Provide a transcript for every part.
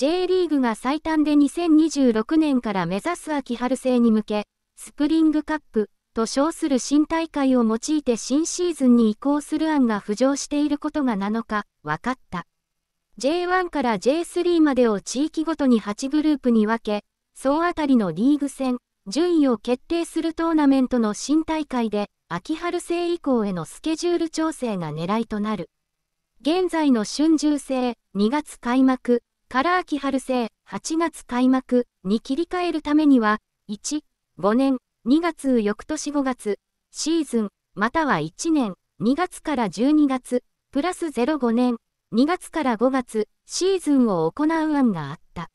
J リーグが最短で2026年から目指す秋春制に向け、スプリングカップと称する新大会を用いて新シーズンに移行する案が浮上していることが7日、分かった。J1 から J3 までを地域ごとに8グループに分け、総当たりのリーグ戦、順位を決定するトーナメントの新大会で、秋春制以降へのスケジュール調整が狙いとなる。現在の春秋制、2月開幕、ラー秋春生8月開幕に切り替えるためには、1、5年、2月翌年5月、シーズン、または1年、2月から12月、プラス05年、2月から5月、シーズンを行う案があった。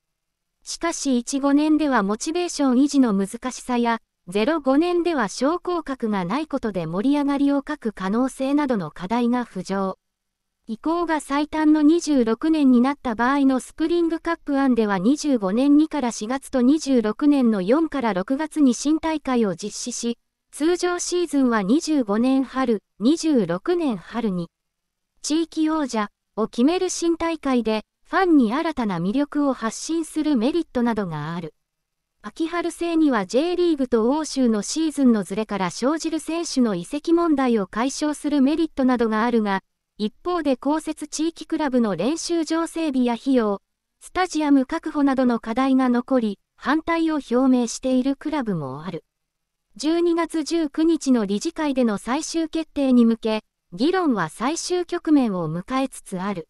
しかし1、5年ではモチベーション維持の難しさや、05年では昇降格がないことで盛り上がりを欠く可能性などの課題が浮上。移行が最短の26年になった場合のスプリングカップ案では25年2から4月と26年の4から6月に新大会を実施し、通常シーズンは25年春、26年春に、地域王者を決める新大会で、ファンに新たな魅力を発信するメリットなどがある。秋春制には J リーグと欧州のシーズンのズレから生じる選手の移籍問題を解消するメリットなどがあるが、一方で公設地域クラブの練習場整備や費用、スタジアム確保などの課題が残り、反対を表明しているクラブもある。12月19日の理事会での最終決定に向け、議論は最終局面を迎えつつある。